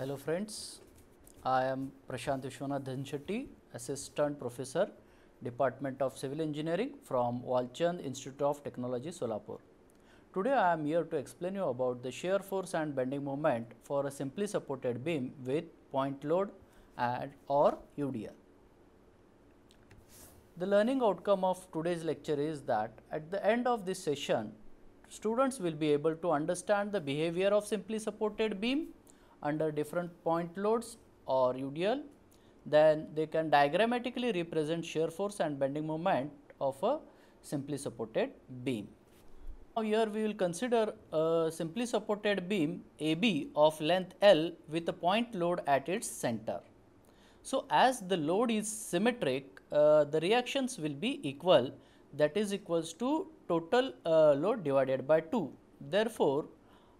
Hello friends, I am Prashant Vishwanath Dhanshetti, Assistant Professor, Department of Civil Engineering from Walchand Institute of Technology, Solapur. Today I am here to explain you about the shear force and bending moment for a simply supported beam with point load and or UDL. The learning outcome of today's lecture is that at the end of this session, students will be able to understand the behavior of simply supported beam under different point loads or UDL, then they can diagrammatically represent shear force and bending moment of a simply supported beam. Now here we will consider a simply supported beam AB of length L with a point load at its center. So as the load is symmetric, uh, the reactions will be equal that is equals to total uh, load divided by 2. Therefore,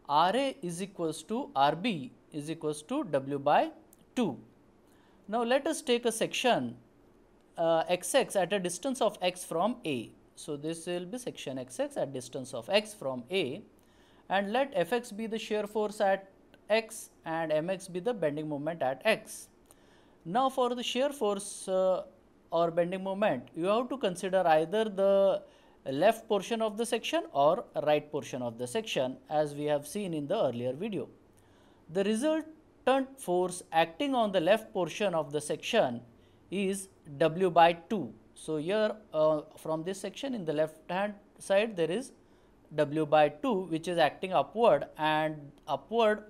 RA is equals to RB is equals to W by 2. Now, let us take a section uh, xx at a distance of x from A. So, this will be section xx at distance of x from A and let fx be the shear force at x and mx be the bending moment at x. Now, for the shear force uh, or bending moment, you have to consider either the left portion of the section or right portion of the section as we have seen in the earlier video. The resultant force acting on the left portion of the section is W by 2. So, here uh, from this section in the left hand side there is W by 2 which is acting upward and upward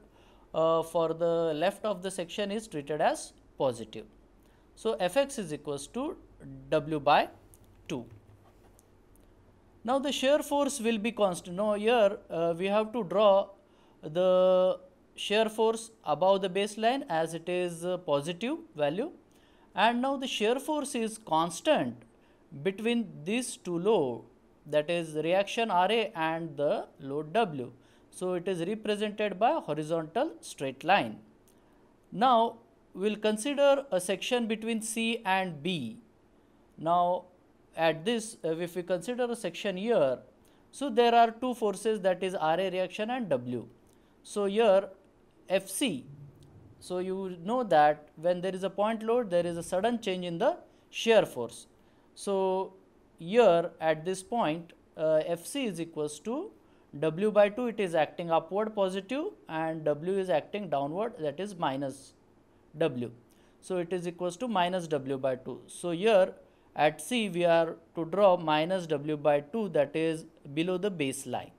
uh, for the left of the section is treated as positive. So, Fx is equals to W by 2. Now, the shear force will be constant. Now, here uh, we have to draw the shear force above the baseline as it is uh, positive value and now the shear force is constant between these two load that is reaction RA and the load W. So, it is represented by horizontal straight line. Now, we will consider a section between C and B. Now, at this if we consider a section here, so there are two forces that is RA reaction and W. So, here FC. So you know that when there is a point load, there is a sudden change in the shear force. So here at this point, uh, FC is equals to W by 2, it is acting upward positive and W is acting downward, that is minus W. So it is equals to minus W by 2. So here at C, we are to draw minus W by 2, that is below the baseline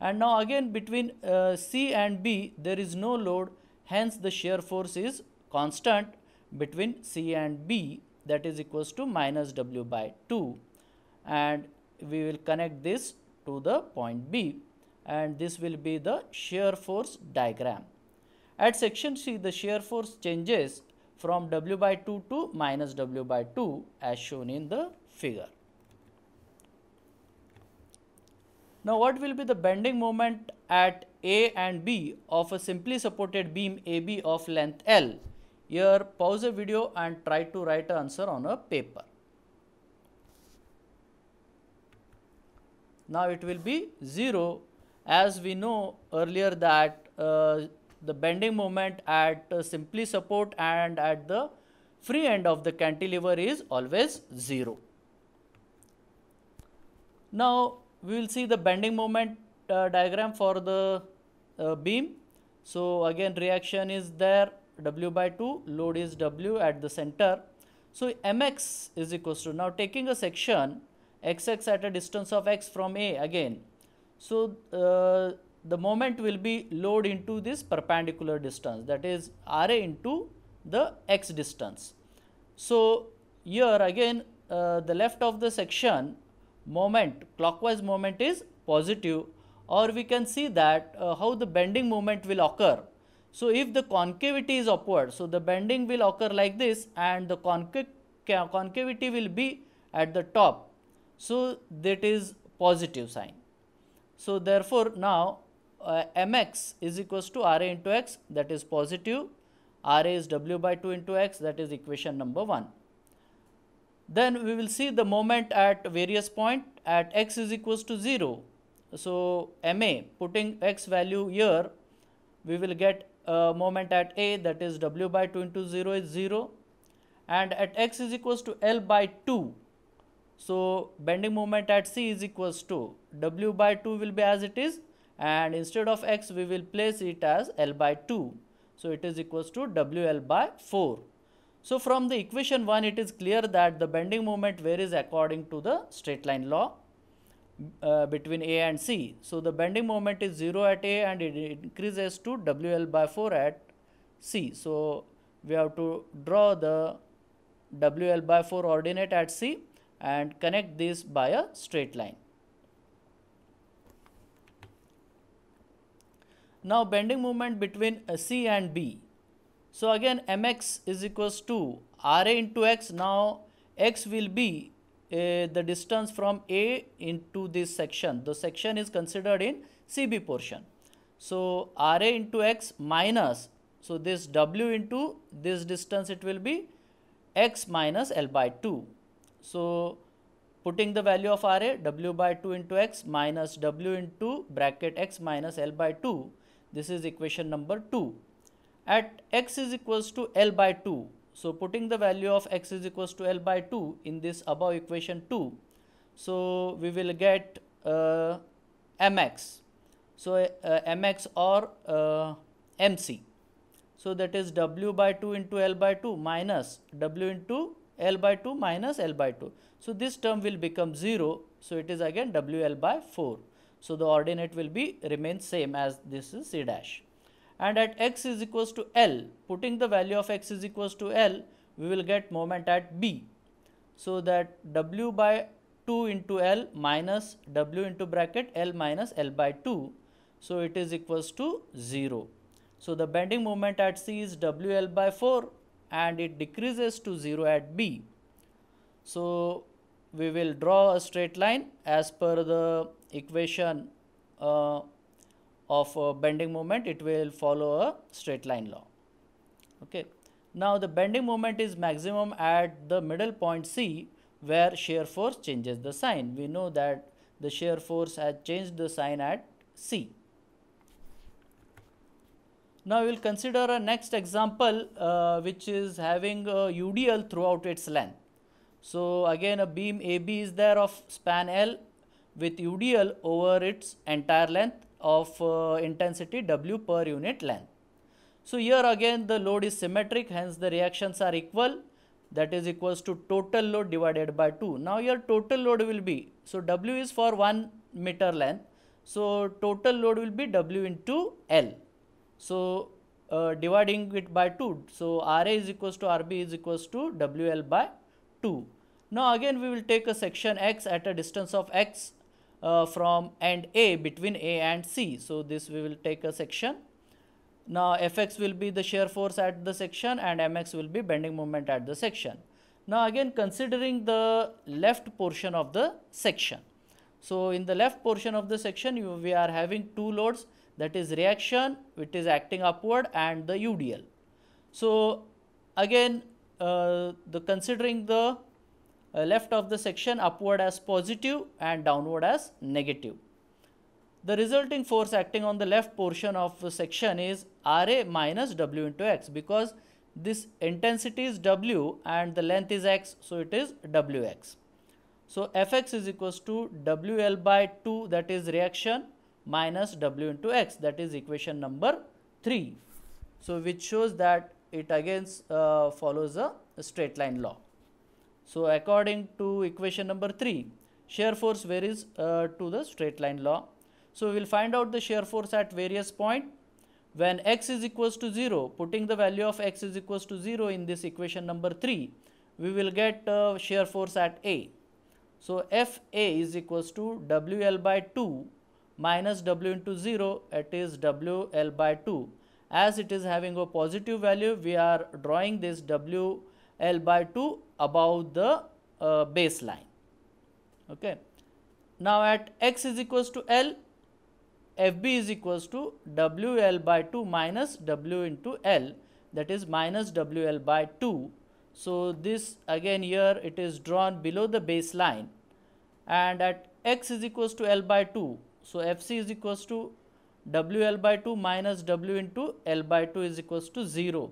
and now again between uh, C and B there is no load hence the shear force is constant between C and B that is equals to minus W by 2 and we will connect this to the point B and this will be the shear force diagram. At section C the shear force changes from W by 2 to minus W by 2 as shown in the figure. Now what will be the bending moment at A and B of a simply supported beam AB of length L? Here pause the video and try to write an answer on a paper. Now it will be 0 as we know earlier that uh, the bending moment at uh, simply support and at the free end of the cantilever is always 0. Now we will see the bending moment uh, diagram for the uh, beam. So again reaction is there W by 2 load is W at the center. So Mx is equal to now taking a section xx at a distance of x from A again. So uh, the moment will be load into this perpendicular distance that is Ra into the x distance. So here again uh, the left of the section moment, clockwise moment is positive or we can see that uh, how the bending moment will occur. So, if the concavity is upward, so the bending will occur like this and the conca concavity will be at the top. So, that is positive sign. So, therefore, now uh, mx is equals to ra into x that is positive, ra is w by 2 into x that is equation number 1. Then we will see the moment at various point at x is equals to 0. So MA putting x value here we will get a moment at A that is W by 2 into 0 is 0 and at x is equals to L by 2 so bending moment at C is equals to W by 2 will be as it is and instead of X we will place it as L by 2. So it is equals to WL by 4. So from the equation 1 it is clear that the bending moment varies according to the straight line law uh, between A and C. So the bending moment is 0 at A and it increases to WL by 4 at C. So we have to draw the WL by 4 ordinate at C and connect this by a straight line. Now bending moment between C and B. So again mx is equals to Ra into x. Now x will be uh, the distance from A into this section. The section is considered in CB portion. So Ra into x minus, so this W into this distance it will be x minus L by 2. So putting the value of Ra W by 2 into x minus W into bracket x minus L by 2. This is equation number 2 at x is equals to L by 2. So, putting the value of x is equals to L by 2 in this above equation 2. So, we will get uh, mx. So, uh, mx or uh, mc. So, that is w by 2 into L by 2 minus w into L by 2 minus L by 2. So, this term will become 0. So, it is again WL by 4. So, the ordinate will be remain same as this is C dash and at x is equals to L, putting the value of x is equals to L, we will get moment at B. So that W by 2 into L minus W into bracket L minus L by 2. So it is equals to 0. So the bending moment at C is WL by 4 and it decreases to 0 at B. So we will draw a straight line as per the equation uh, of a bending moment it will follow a straight line law okay now the bending moment is maximum at the middle point c where shear force changes the sign we know that the shear force has changed the sign at c now we will consider a next example uh, which is having a udl throughout its length so again a beam ab is there of span l with udl over its entire length of uh, intensity W per unit length. So, here again the load is symmetric hence the reactions are equal that is equals to total load divided by 2. Now, your total load will be so W is for 1 meter length. So, total load will be W into L. So, uh, dividing it by 2. So, RA is equals to RB is equals to WL by 2. Now, again we will take a section X at a distance of X uh, from and A between A and C. So, this we will take a section. Now, Fx will be the shear force at the section and Mx will be bending moment at the section. Now, again considering the left portion of the section. So, in the left portion of the section you, we are having two loads that is reaction which is acting upward and the UDL. So, again uh, the considering the uh, left of the section upward as positive and downward as negative. The resulting force acting on the left portion of the section is Ra minus W into x because this intensity is W and the length is x so it is Wx. So Fx is equals to WL by 2 that is reaction minus W into x that is equation number 3. So which shows that it again uh, follows a straight line law. So according to equation number 3, shear force varies uh, to the straight line law. So we will find out the shear force at various point when x is equals to 0, putting the value of x is equals to 0 in this equation number 3, we will get uh, shear force at A. So Fa is equals to WL by 2 minus W into 0, it is WL by 2. As it is having a positive value, we are drawing this W L by 2 above the uh, baseline. Okay. Now, at x is equals to L, FB is equals to WL by 2 minus W into L that is minus WL by 2. So, this again here it is drawn below the baseline and at x is equals to L by 2. So, FC is equals to WL by 2 minus W into L by 2 is equals to 0.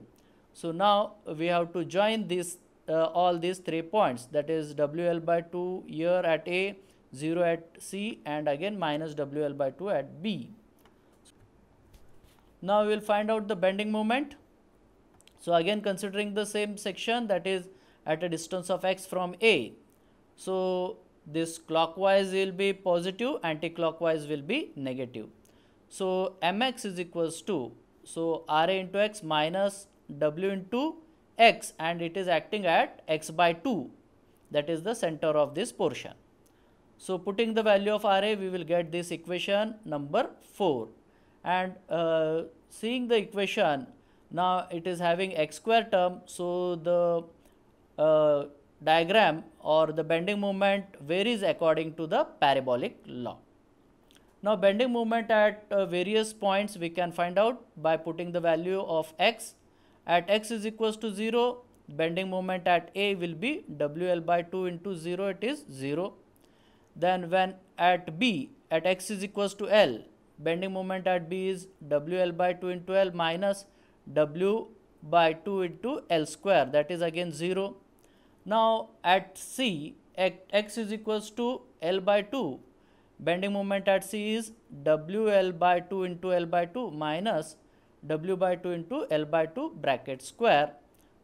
So now we have to join this uh, all these three points that is WL by 2 here at A, 0 at C and again minus WL by 2 at B. Now we will find out the bending moment. So again considering the same section that is at a distance of x from A. So this clockwise will be positive, anti-clockwise will be negative. So mx is equals to, so Ra into x minus w into x and it is acting at x by 2 that is the center of this portion. So, putting the value of Ra we will get this equation number 4 and uh, seeing the equation now it is having x square term. So, the uh, diagram or the bending moment varies according to the parabolic law. Now, bending moment at uh, various points we can find out by putting the value of x at x is equals to 0 bending moment at A will be WL by 2 into 0 it is 0 then when at B at x is equals to L bending moment at B is WL by 2 into L minus W by 2 into L square that is again 0 now at C at x is equals to L by 2 bending moment at C is WL by 2 into L by 2 minus w by 2 into L by 2 bracket square.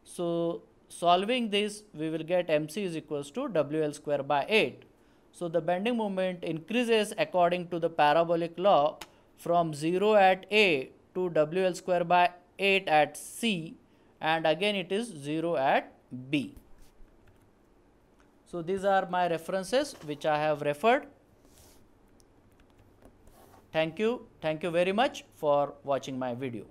So solving this we will get mc is equals to wl square by 8. So the bending moment increases according to the parabolic law from 0 at A to wl square by 8 at C and again it is 0 at B. So these are my references which I have referred. Thank you. Thank you very much for watching my video.